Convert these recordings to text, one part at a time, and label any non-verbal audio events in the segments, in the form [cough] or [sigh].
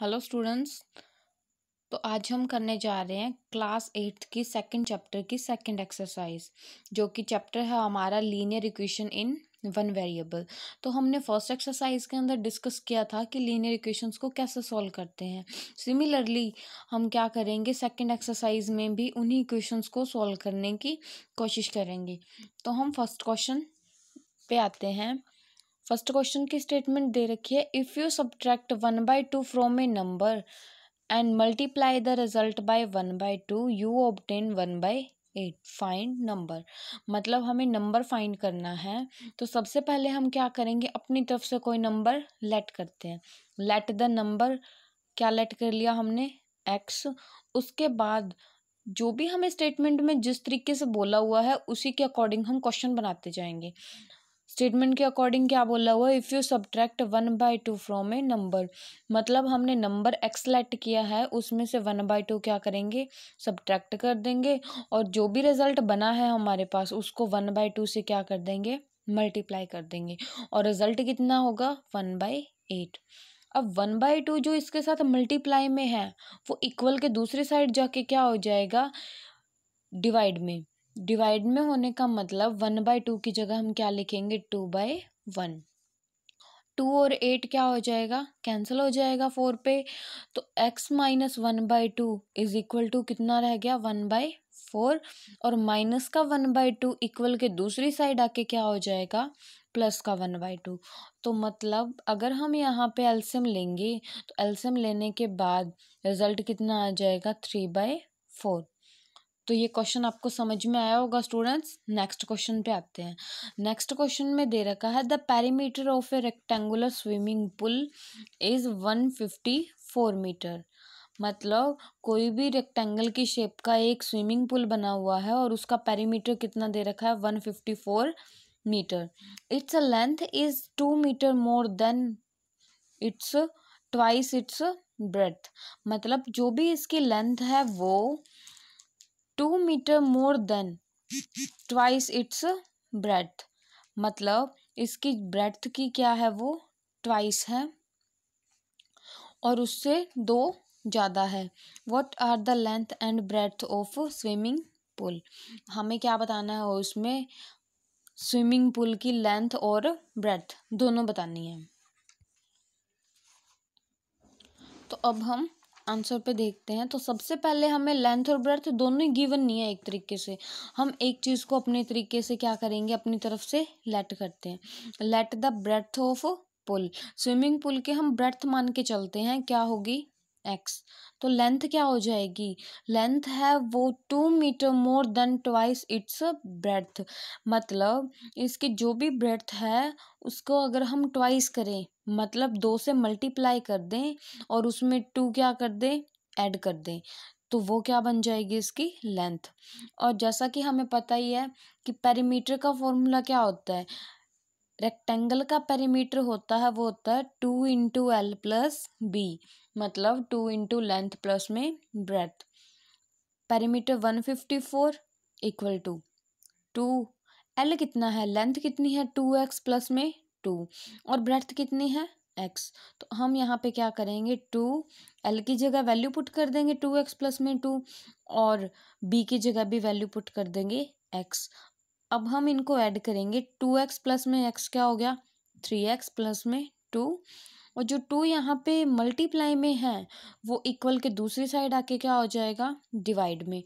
hello students तो आज हम करने जा रहे हैं क्लास एट्थ की सेकंड चैप्टर की सेकंड एक्सरसाइज जो कि चैप्टर है हमारा linear equation in one variable तो हमने फर्स्ट एक्सरसाइज के अंदर डिस्कस किया था कि लीनियर इक्वेशंस को कैसे सॉल्व करते हैं सिमिलरली हम क्या करेंगे सेकंड एक्सरसाइज में भी उन्हीं इक्वेशंस को सॉल्व करने की कोशिश करेंगे तो हम फर्स्ट क्वेश्चन पे आते हैं फर्स्ट क्वेश्चन की स्टेटमेंट दे रखी है if you subtract one by two from a number and multiply the result by one by two you obtain one by eight find number मतलब हमें नंबर फाइंड करना है तो सबसे पहले हम क्या करेंगे अपनी तरफ से कोई नंबर लेट करते हैं लेट द नंबर क्या लेट कर लिया हमने एक्स उसके बाद जो भी हमें स्टेटमेंट में जिस तरीके से बोला हुआ है उसी के अकॉर्डिंग हम क्वेश्चन बनाते जाएंगे स्टेटमेंट के अकॉर्डिंग क्या बोला हुआ if you subtract one by two from a number मतलब हमने नंबर एक्सलेक्ट किया है उसमें से वन बाई टू क्या करेंगे सब्ट्रैक्ट कर देंगे और जो भी रिजल्ट बना है हमारे पास उसको वन बाई टू से क्या कर देंगे मल्टीप्लाई कर देंगे और रिजल्ट कितना होगा वन बाई एट अब वन बाई टू जो इसके साथ मल्टीप्लाई में है वो इक्वल के दूसरी साइड जाके क्या हो जाएगा डिवाइड में डिवाइड में होने का मतलब वन बाय टू की जगह हम क्या लिखेंगे टू बाय वन टू और एट क्या हो जाएगा कैंसिल हो जाएगा फोर पे तो x minus one by two is equal to कितना रह गया वन बाय फोर और माइनस का वन बाय टू इक्वल के दूसरी साइड आके क्या हो जाएगा प्लस का वन बाई टू तो मतलब अगर हम यहाँ पे एल्सियम लेंगे तो एल्सियम लेने के बाद रिज़ल्ट कितना आ जाएगा थ्री बाय फोर तो ये क्वेश्चन आपको समझ में आया होगा स्टूडेंट्स नेक्स्ट क्वेश्चन पे आते हैं नेक्स्ट क्वेश्चन में दे रखा है the perimeter of a rectangular swimming pool is one fifty four metre मतलब कोई भी रेक्टेंगल की शेप का एक स्विमिंग पूल बना हुआ है और उसका पैरीमीटर कितना दे रखा है one fifty four metre its length is two metre more than its twice its breadth मतलब जो भी इसकी लेंथ है वो two metre more than twice its breadth मतलब इसकी ब्रेथ की क्या है वो ट्वाइस है और उससे दो ज़्यादा है what are the length and breadth of swimming pool हमें क्या बताना है उसमें स्विमिंग पूल की लेंथ और ब्रेथ दोनों बतानी है तो अब हम आंसर पे देखते हैं तो सबसे पहले हमें लेंथ और ब्रेथ दोनों ही गिवन नहीं है एक तरीके से हम एक चीज़ को अपने तरीके से क्या करेंगे अपनी तरफ से लेट करते हैं let the breadth of pool swimming pool के हम ब्रेथ मान के चलते हैं क्या होगी एक्स तो लेंथ क्या हो जाएगी लेंथ है वो two metre more than twice its breadth मतलब इसकी जो भी ब्रेथ है उसको अगर हम ट्वाइस करें मतलब दो से मल्टीप्लाई कर दें और उसमें टू क्या कर दें ऐड कर दें तो वो क्या बन जाएगी इसकी लेंथ और जैसा कि हमें पता ही है कि पेरीमीटर का फॉर्मूला क्या होता है रेक्टेंगल का पेरीमीटर होता है वो होता है two into l plus b मतलब टू इंटू लेंथ प्लस में breadth perimeter one fifty four equal to two l कितना है लेंथ कितनी है टू एक्स प्लस में टू और ब्रेथ कितनी है एक्स तो हम यहाँ पे क्या करेंगे टू एल की जगह वैल्यू पुट कर देंगे टू एक्स प्लस में टू और बी की जगह भी वैल्यू पुट कर देंगे एक्स अब हम इनको ऐड करेंगे टू एक्स प्लस में एक्स क्या हो गया थ्री एक्स प्लस में टू और जो टू यहाँ पे मल्टीप्लाई में है वो इक्वल के दूसरी साइड आके क्या हो जाएगा डिवाइड में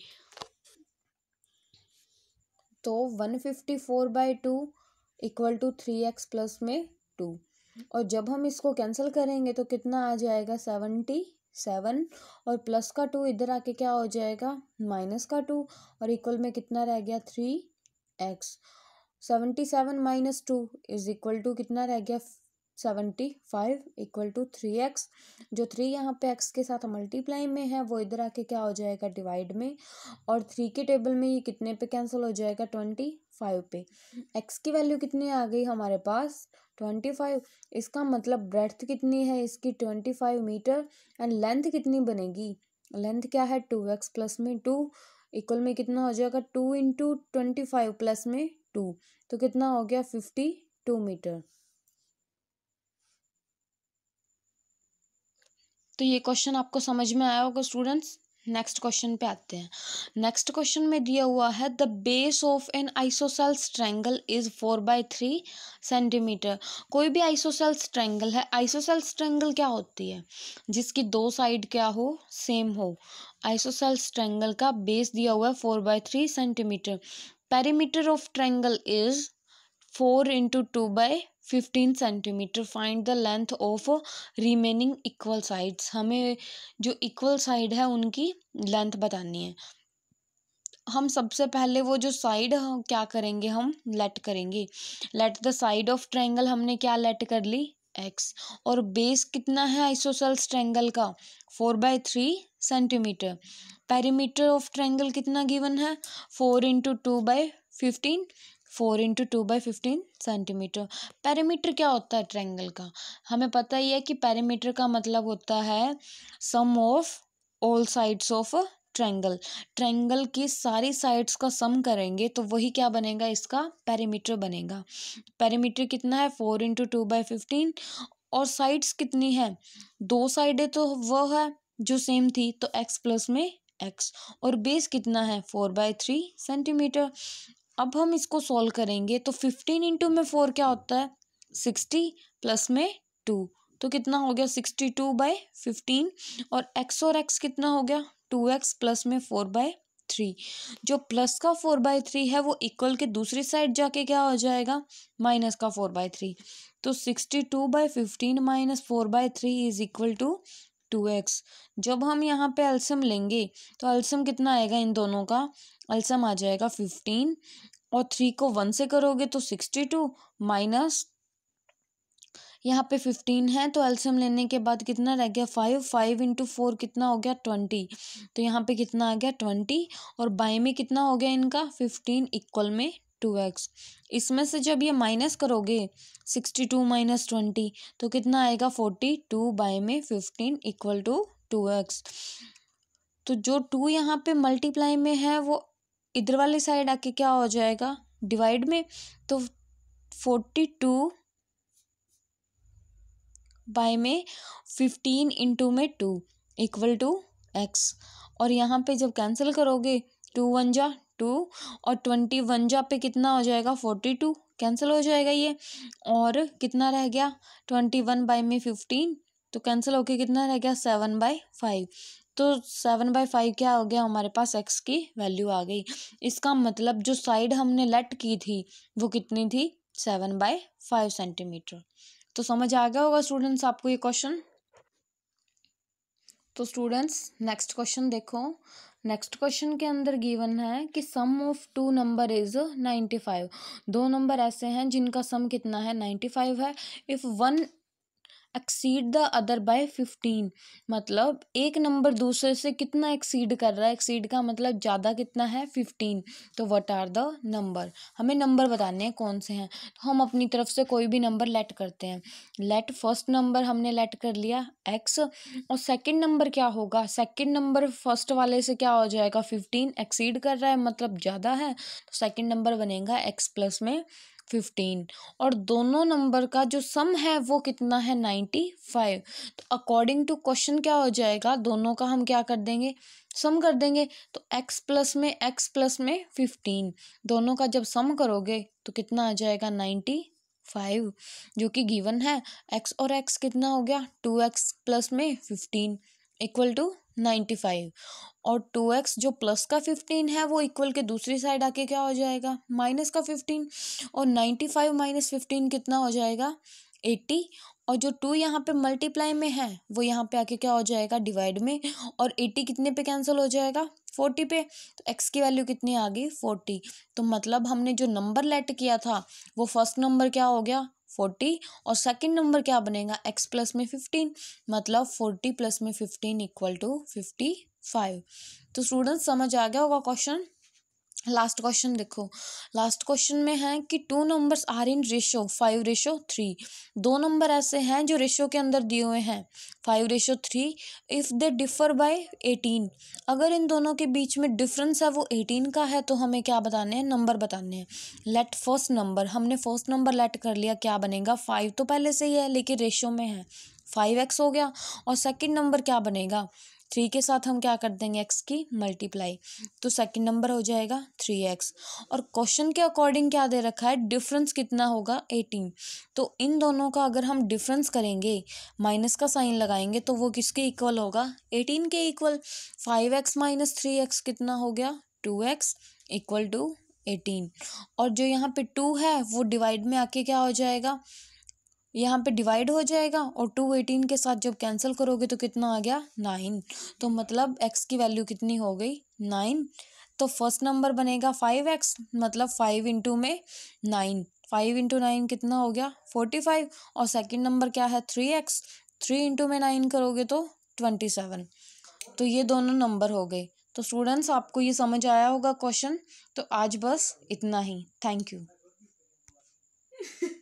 तो one fifty four by two equal to three x plus में टू और जब हम इसको कैंसिल करेंगे तो कितना आ जाएगा सेवनटी सेवन और प्लस का टू इधर आके क्या हो जाएगा माइनस का टू और इक्वल में कितना रह गया three x seventy seven minus two is equal to कितना रह गया seventy five equal to three x जो थ्री यहाँ पे एक्स के साथ मल्टीप्लाई में है वो इधर आके क्या हो जाएगा डिवाइड में और थ्री के टेबल में ये कितने पे कैंसिल हो जाएगा ट्वेंटी फाइव पे एक्स की वैल्यू कितनी आ गई हमारे पास ट्वेंटी फाइव इसका मतलब ब्रेथ कितनी है इसकी twenty five metre and length कितनी बनेगी लेंथ क्या है टू एक्स प्लस में टू इक्वल में कितना हो जाएगा two into twenty five plus में टू तो कितना हो गया फिफ्टी टू मीटर तो ये क्वेश्चन आपको समझ में आया होगा स्टूडेंट्स नेक्स्ट क्वेश्चन पे आते हैं नेक्स्ट क्वेश्चन में दिया हुआ है the base of an isosceles triangle is four by three centimetre कोई भी आइसोसेल ट्रैंगल है आइसोसेल ट्रैंगल क्या होती है जिसकी दो साइड क्या हो सेम हो आइसोसेल ट्रैंगल का बेस दिया हुआ है four by three centimetre perimeter of triangle is four into two by fifteen centimetre find the length of remaining equal sides हमें जो इक्वल साइड है उनकी लेंथ बतानी है हम सबसे पहले वो जो साइड क्या करेंगे हम लेट करेंगे let the side of triangle हमने क्या लेट कर ली एक्स और बेस कितना है आइसोसेल्स ट्रायंगल का four by three centimetre perimeter of triangle कितना गिवन है four into two by fifteen four into two by fifteen centimetre parameter क्या होता है ट्रायंगल का हमें पता ही है कि पैरामीटर का मतलब होता है sum of all sides of triangle triangle की सारी साइड्स का सम करेंगे तो वही क्या बनेगा इसका पैरामीटर बनेगा पैरामीटर कितना है four into two by fifteen और साइड्स कितनी है दो साइडें तो वह है जो सेम थी तो एक्स प्लस में एक्स और बेस कितना है फोर बाय थ्री सेंटीमीटर अब हम इसको सॉल्व करेंगे तो फिफ्टीन इंटू में फोर क्या होता है सिक्सटी प्लस में टू तो कितना हो गया सिक्सटी टू बाई फिफ्टीन और एक्स और एक्स कितना हो गया टू एक्स प्लस में फोर बाय थ्री जो प्लस का फोर बाय थ्री है वो इक्वल के दूसरी साइड जाके क्या हो जाएगा माइनस का फोर बाय थ्री तो sixty two by fifteen minus four by three is equal to two x जब हम यहाँ पे अल्सम लेंगे तो अल्सम कितना आएगा इन दोनों का अल्सम आ जाएगा फिफ्टीन और थ्री को वन से करोगे तो सिक्सटी टू माइनस यहाँ पे फिफ्टीन है तो एल्सियम लेने के बाद कितना रह गया फाइव फाइव इंटू फोर कितना हो गया ट्वेंटी तो यहाँ पे कितना आ गया ट्वेंटी और बाय में कितना हो गया इनका फिफ्टीन इक्वल में टू एक्स इसमें से जब ये माइनस करोगे सिक्सटी टू माइनस ट्वेंटी तो कितना आएगा फोर्टी टू बाई में fifteen equal to two x तो जो टू यहाँ पे मल्टीप्लाई में है वो इधर वाली साइड आके क्या हो जाएगा डिवाइड में तो फोर्टी टू बाय में फिफ्टीन इंटू में टू इक्वल टू एक्स और यहाँ पे जब कैंसिल करोगे टू वन जा टू और ट्वेंटी वन जा पे कितना हो जाएगा फोर्टी टू कैंसिल हो जाएगा ये और कितना रह गया ट्वेंटी वन बाई में फिफ्टीन तो कैंसिल होके कितना रह गया सेवन बाई फाइव तो सेवन बाई फाइव क्या हो गया हमारे पास एक्स की वैल्यू आ गई इसका मतलब जो साइड हमने लेट की थी वो कितनी थी सेवन बाई फाइव सेंटीमीटर तो समझ आ गया होगा स्टूडेंट्स आपको ये क्वेश्चन तो स्टूडेंट्स नेक्स्ट क्वेश्चन देखो नेक्स्ट क्वेश्चन के अंदर गिवन है कि sum of two number is ninety five दो नंबर ऐसे हैं जिनका सम कितना है नाइन्टी फाइव है if one exceed the other by fifteen मतलब एक नंबर दूसरे से कितना एक्सीड कर रहा है एक्सीड का मतलब ज़्यादा कितना है फिफ्टीन तो वट आर द नंबर हमें नंबर बताने हैं कौन से हैं तो हम अपनी तरफ से कोई भी नंबर लेट करते हैं लेट फर्स्ट नंबर हमने लेट कर लिया एक्स और सेकंड नंबर क्या होगा सेकंड नंबर फर्स्ट वाले से क्या हो जाएगा फिफ्टीन एक्सीड कर रहा है मतलब ज़्यादा है तो सेकेंड नंबर बनेगा एक्स प्लस में फिफ्टीन और दोनों नंबर का जो सम है वो कितना है नाइन्टी फाइव तो अकॉर्डिंग टू क्वेश्चन क्या हो जाएगा दोनों का हम क्या कर देंगे सम कर देंगे तो x प्लस में x प्लस में फिफ्टीन दोनों का जब सम करोगे तो कितना आ जाएगा नाइन्टी फाइव जो कि गिवन है x और x कितना हो गया टू एक्स प्लस में fifteen equal to ninety five और टू एक्स जो प्लस का फिफ्टीन है वो इक्वल के दूसरी साइड आके क्या हो जाएगा माइनस का फिफ्टीन और नाइन्टी फाइव माइनस फिफ्टीन कितना हो जाएगा एट्टी और जो टू यहाँ पे मल्टीप्लाई में है वो यहाँ पे आके क्या हो जाएगा डिवाइड में और एट्टी कितने पे कैंसिल हो जाएगा फोर्टी पे तो एक्स की वैल्यू कितनी आ गई फोर्टी तो मतलब हमने जो नंबर लेट किया था वो फर्स्ट नंबर क्या हो गया फोर्टी और सेकंड नंबर क्या बनेगा एक्स प्लस में फिफ्टीन मतलब फोर्टी प्लस में fifteen equal to fifty five तो स्टूडेंट समझ आ गया होगा क्वेश्चन लास्ट क्वेश्चन देखो लास्ट क्वेश्चन में है कि two numbers are in ratio five ratio three दो नंबर ऐसे हैं जो रेशो के अंदर दिए हुए हैं five ratio three if they differ by eighteen अगर इन दोनों के बीच में डिफरेंस है वो एटीन का है तो हमें क्या बताने हैं नंबर बताने हैं लेट फर्स्ट नंबर हमने फर्स्ट नंबर लेट कर लिया क्या बनेगा फाइव तो पहले से ही है लेकिन रेशो में है फाइव एक्स हो गया और सेकेंड नंबर क्या बनेगा थ्री के साथ हम क्या कर देंगे एक्स की मल्टीप्लाई तो सेकंड नंबर हो जाएगा थ्री एक्स और क्वेश्चन के अकॉर्डिंग क्या दे रखा है डिफरेंस कितना होगा एटीन तो इन दोनों का अगर हम डिफरेंस करेंगे माइनस का साइन लगाएंगे तो वो किसके इक्वल होगा एटीन के equal five x minus three x कितना हो गया two x equal to eighteen और जो यहाँ पे टू है वो डिवाइड में आके क्या हो जाएगा यहाँ पे डिवाइड हो जाएगा और टू एटीन के साथ जब कैंसिल करोगे तो कितना आ गया नाइन तो मतलब एक्स की वैल्यू कितनी हो गई नाइन तो फर्स्ट नंबर बनेगा फाइव एक्स मतलब फाइव इंटू में नाइन फाइव इंटू नाइन कितना हो गया फोर्टी फाइव और सेकंड नंबर क्या है थ्री एक्स थ्री इंटू में नाइन करोगे तो ट्वेंटी सेवन तो ये दोनों नंबर हो गए तो स्टूडेंट्स आपको ये समझ आया होगा क्वेश्चन तो आज बस इतना ही थैंक यू [laughs]